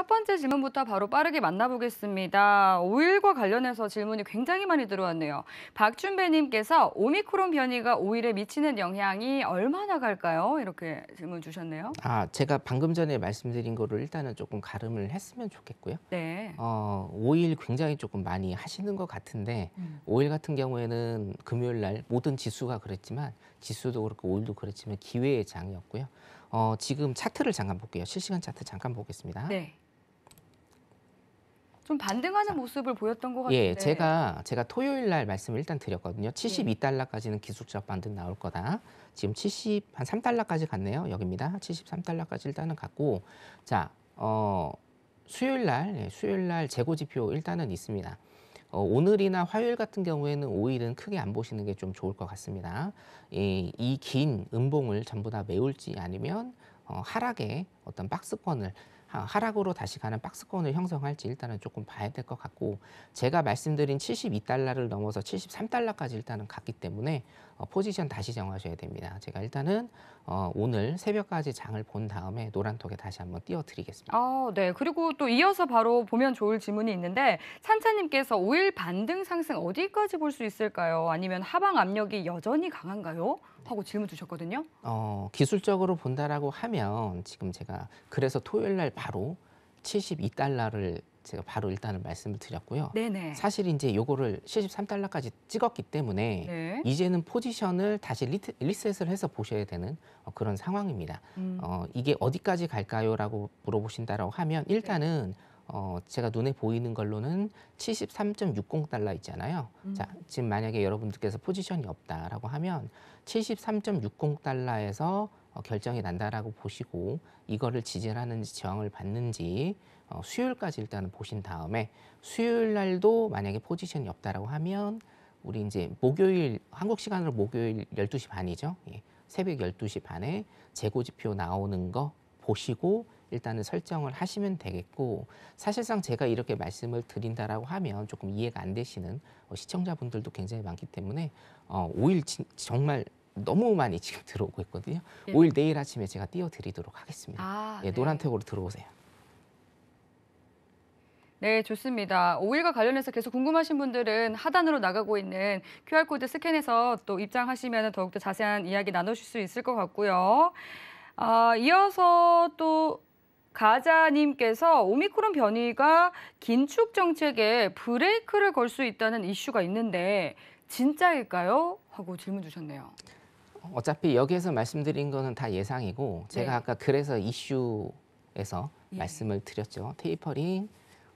첫 번째 질문부터 바로 빠르게 만나보겠습니다. 5일과 관련해서 질문이 굉장히 많이 들어왔네요. 박준배님께서 오미크론 변이가 5일에 미치는 영향이 얼마나 갈까요? 이렇게 질문 주셨네요. 아, 제가 방금 전에 말씀드린 거를 일단은 조금 가름을 했으면 좋겠고요. 네. 어, 5일 굉장히 조금 많이 하시는 것 같은데 음. 5일 같은 경우에는 금요일 날 모든 지수가 그랬지만 지수도 그렇고 5일도 그랬지만 기회의 장이었고요. 어, 지금 차트를 잠깐 볼게요. 실시간 차트 잠깐 보겠습니다. 네. 좀 반등하는 모습을 보였던 것 예, 같은데. 예, 제가 제가 토요일 날 말씀을 일단 드렸거든요. 72달러까지는 예. 기술적 반등 나올 거다. 지금 70 한 3달러까지 갔네요. 여기입니다. 73달러까지 일단은 갔고 자, 어 수요일 날 예, 수요일 날 재고 지표 일단은 있습니다. 어, 오늘이나 화요일 같은 경우에는 오일은 크게 안 보시는 게 좀 좋을 것 같습니다. 이긴 음봉을 전부 다 메울지 아니면 어, 하락의 어떤 박스권을 하락으로 다시 가는 박스권을 형성할지 일단은 조금 봐야 될 것 같고 제가 말씀드린 72달러를 넘어서 73달러까지 일단은 갔기 때문에 어, 포지션 다시 정하셔야 됩니다. 제가 일단은 어, 오늘 새벽까지 장을 본 다음에 노란톡에 다시 한번 띄워드리겠습니다. 아, 네. 그리고 또 이어서 바로 보면 좋을 질문이 있는데 산차님께서 5일 반등 상승 어디까지 볼 수 있을까요? 아니면 하방 압력이 여전히 강한가요? 하고 질문 주셨거든요. 어, 기술적으로 본다라고 하면 지금 제가 그래서 토요일 날 바로 72달러를 제가 바로 일단은 말씀을 드렸고요. 네네. 사실 이제 요거를 73달러까지 찍었기 때문에 네. 이제는 포지션을 다시 리트, 리셋을 해서 보셔야 되는 어, 그런 상황입니다. 음. 어, 이게 어디까지 갈까요라고 물어보신다라고 하면 일단은 네. 어, 제가 눈에 보이는 걸로는 73.60달러 있잖아요. 음. 자, 지금 만약에 여러분들께서 포지션이 없다라고 하면 73.60달러에서 어, 결정이 난다라고 보시고 이거를 지지를 하는지 저항을 받는지 어, 수요일까지 일단은 보신 다음에 수요일 날도 만약에 포지션이 없다라고 하면 우리 이제 목요일 한국 시간으로 목요일 열두 시 반이죠. 예. 새벽 열두 시 반에 재고 지표 나오는 거 보시고 일단은 설정을 하시면 되겠고 사실상 제가 이렇게 말씀을 드린다라고 하면 조금 이해가 안 되시는 어, 시청자분들도 굉장히 많기 때문에 어, 5일 진, 정말 너무 많이 지금 들어오고 있거든요. 네. 오일 내일 아침에 제가 띄워드리도록 하겠습니다. 아, 예, 네. 노란색으로 들어오세요. 네, 좋습니다. 오일과 관련해서 계속 궁금하신 분들은 하단으로 나가고 있는 QR코드 스캔해서 또 입장하시면 더욱더 자세한 이야기 나누실 수 있을 것 같고요. 아, 이어서 또 가자님께서 오미크론 변이가 긴축 정책에 브레이크를 걸 수 있다는 이슈가 있는데 진짜일까요? 하고 질문 주셨네요. 어차피 여기에서 말씀드린 거는 다 예상이고 제가 네. 아까 그래서 이슈에서 예. 말씀을 드렸죠. 테이퍼링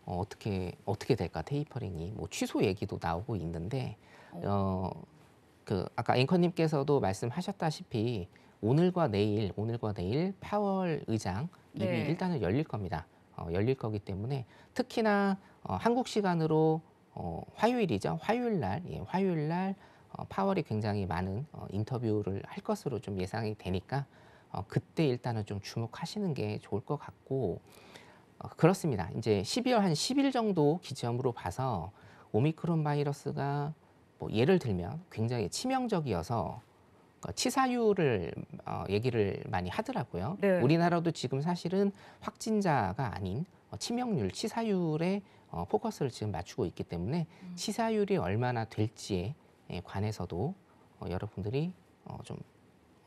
어, 어떻게 어떻게 될까 테이퍼링이 뭐 취소 얘기도 나오고 있는데 어. 어, 그 아까 앵커님께서도 말씀하셨다시피 오늘과 내일 오늘과 내일 파월 의장 입이 네. 일단은 열릴 겁니다. 어, 열릴 거기 때문에 특히나 어, 한국 시간으로 어, 화요일이죠. 화요일 날 예, 화요일 날 어, 파월이 굉장히 많은 어, 인터뷰를 할 것으로 좀 예상이 되니까 어, 그때 일단은 좀 주목하시는 게 좋을 것 같고 어, 그렇습니다. 이제 12월 한 10일 정도 기점으로 봐서 오미크론 바이러스가 뭐 예를 들면 굉장히 치명적이어서 어, 치사율을 어, 얘기를 많이 하더라고요. 네. 우리나라도 지금 사실은 확진자가 아닌 어, 치명률, 치사율에 어, 포커스를 지금 맞추고 있기 때문에 음. 치사율이 얼마나 될지에 예, 관해서도 어, 여러분들이 어, 좀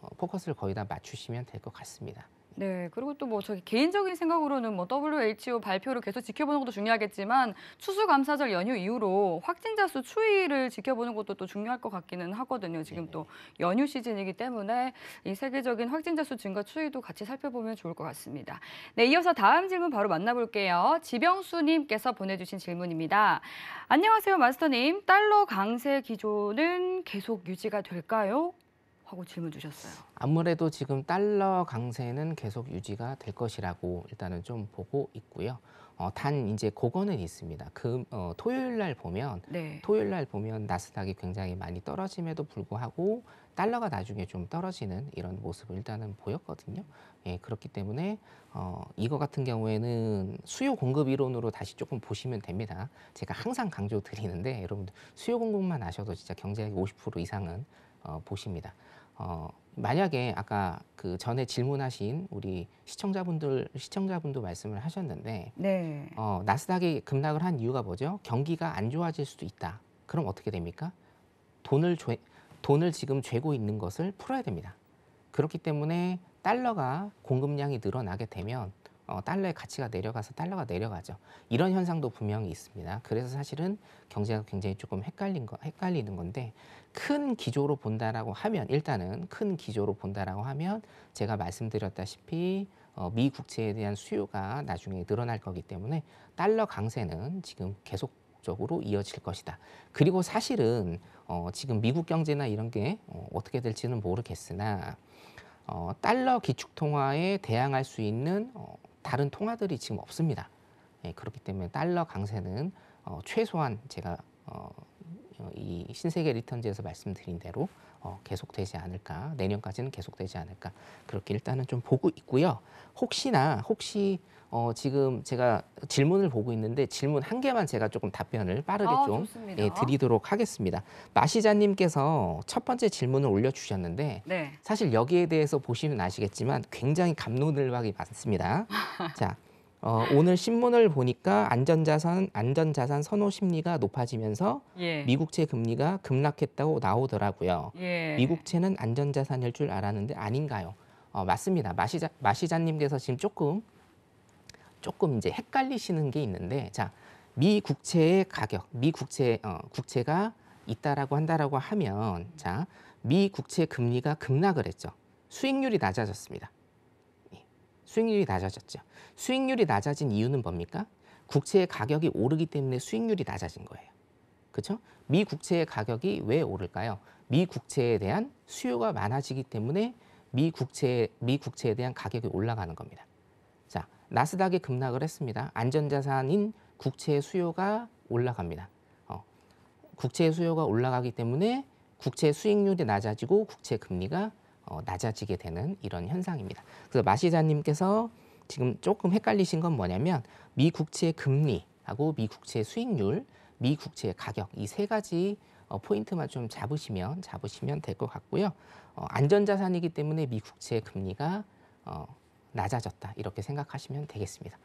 어, 포커스를 거의 다 맞추시면 될 것 같습니다. 네, 그리고 또 뭐 저기 개인적인 생각으로는 뭐 WHO 발표를 계속 지켜보는 것도 중요하겠지만 추수감사절 연휴 이후로 확진자 수 추이를 지켜보는 것도 또 중요할 것 같기는 하거든요. 지금 네. 또 연휴 시즌이기 때문에 이 세계적인 확진자 수 증가 추이도 같이 살펴보면 좋을 것 같습니다. 네, 이어서 다음 질문 바로 만나볼게요. 지병수님께서 보내주신 질문입니다. 안녕하세요, 마스터님. 달러 강세 기조는 계속 유지가 될까요? 하고 질문 주셨어요. 아무래도 지금 달러 강세는 계속 유지가 될 것이라고 일단은 좀 보고 있고요. 어, 단 이제 고거는 있습니다. 그 어, 토요일 날 보면 네. 토요일 날 보면 나스닥이 굉장히 많이 떨어짐에도 불구하고 달러가 나중에 좀 떨어지는 이런 모습을 일단은 보였거든요. 예, 그렇기 때문에 어, 이거 같은 경우에는 수요 공급 이론으로 다시 조금 보시면 됩니다. 제가 항상 강조 드리는데 여러분들 수요 공급만 아셔도 진짜 경제학이 50% 이상은 어, 보십니다. 어, 만약에 아까 그 전에 질문하신 우리 시청자분들 시청자분도 말씀을 하셨는데 네. 어, 나스닥이 급락을 한 이유가 뭐죠? 경기가 안 좋아질 수도 있다. 그럼 어떻게 됩니까? 돈을 죄, 돈을 지금 죄고 있는 것을 풀어야 됩니다. 그렇기 때문에 달러가 공급량이 늘어나게 되면 어, 달러의 가치가 내려가서 달러가 내려가죠. 이런 현상도 분명히 있습니다. 그래서 사실은 경제가 굉장히 조금 헷갈린 거, 헷갈리는 건데 큰 기조로 본다라고 하면 일단은 큰 기조로 본다라고 하면 제가 말씀드렸다시피 어, 미 국채에 대한 수요가 나중에 늘어날 거기 때문에 달러 강세는 지금 계속 적으로 이어질 것이다. 그리고 사실은 어, 지금 미국 경제나 이런 게 어, 어떻게 될지는 모르겠으나 어, 달러 기축통화에 대항할 수 있는 어, 다른 통화들이 지금 없습니다. 예, 그렇기 때문에 달러 강세는 어, 최소한 제가 어, 어, 이 신세계 리턴즈에서 말씀드린 대로 어, 계속되지 않을까 내년까지는 계속되지 않을까 그렇게 일단은 좀 보고 있고요. 혹시나 혹시 어, 지금 제가 질문을 보고 있는데 질문 한 개만 제가 조금 답변을 빠르게 아, 좀 예, 드리도록 하겠습니다. 마시자님께서 첫 번째 질문을 올려주셨는데 네. 사실 여기에 대해서 보시면 아시겠지만 굉장히 감론을박이 많습니다. 자 어, 오늘 신문을 보니까 안전자산 안전자산 선호 심리가 높아지면서 예. 미국채 금리가 급락했다고 나오더라고요. 예. 미국채는 안전자산일 줄 알았는데 아닌가요? 어, 맞습니다. 마시자 마시자님께서 지금 조금 조금 이제 헷갈리시는 게 있는데 자 미 국채의 가격 미 국채 어, 국채가 있다라고 한다라고 하면 자 미 국채 금리가 급락을 했죠. 수익률이 낮아졌습니다. 수익률이 낮아졌죠. 수익률이 낮아진 이유는 뭡니까? 국채의 가격이 오르기 때문에 수익률이 낮아진 거예요. 그렇죠? 미 국채의 가격이 왜 오를까요? 미 국채에 대한 수요가 많아지기 때문에 미 국채 미 국채에 대한 가격이 올라가는 겁니다. 자, 나스닥이 급락을 했습니다. 안전자산인 국채의 수요가 올라갑니다. 어, 국채의 수요가 올라가기 때문에 국채 수익률이 낮아지고 국채 금리가 어, 낮아지게 되는 이런 현상입니다. 그래서 마시자님께서 지금 조금 헷갈리신 건 뭐냐면 미 국채 금리하고 미 국채 수익률, 미 국채 가격 이 세 가지 어, 포인트만 좀 잡으시면 잡으시면 될 것 같고요. 어, 안전자산이기 때문에 미 국채 금리가 어, 낮아졌다 이렇게 생각하시면 되겠습니다.